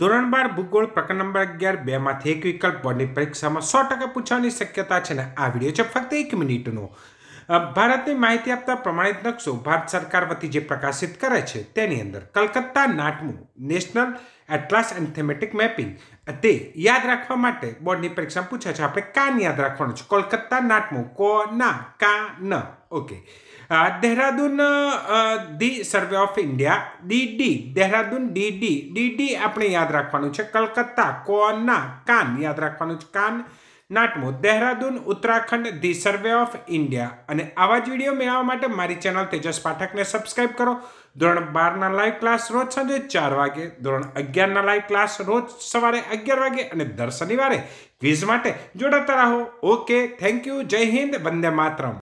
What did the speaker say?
ધોરણ બાર ભૂગોળ પ્રકરણ નંબર અગિયાર બેમાંથી એક વિકલ્પ બોર્ડની પરીક્ષામાં સો ટકા પૂછવાની શક્યતા છે ને આ વિડીયો છે ફક્ત એક મિનિટનો ભારતની માહિતી આપતા પ્રમાણિત નકશો ભારત સરકાર વતી જે પ્રકાશિત કરે છે તેની અંદર કલકત્તા નાટમું નેશનલ એટલાસ એન્થેમેટિક મેપિંગ તે યાદ રાખવા માટે બોર્ડની પરીક્ષા પૂછે છે આપણે કાન યાદ રાખવાનું છે કોલકાતા નાટમું કો ના કા ન okay Dehradun the survey of India D D D D D આપણે યાદ રાખવાનું છે કલકત્તા કો ના કાન યાદ રાખવાનું છે કાન નાટમો Dehradun Uttarakhand the survey of India અને આવા જ વિડીયો મેળવવા માટે મારી ચેનલ તેજસ પાઠકને સબસ્ક્રાઇબ કરો ધોરણ બારના લાઈવ ક્લાસ રોજ સાંજે ચાર વાગે ધોરણ અગિયારના લાઈવ ક્લાસ રોજ સવારે અગિયાર વાગે અને દર શનિવારે ક્વિઝ માટે જોડાતા રહો ઓકે થેન્ક યુ જય હિન્દ વંદે માતરમ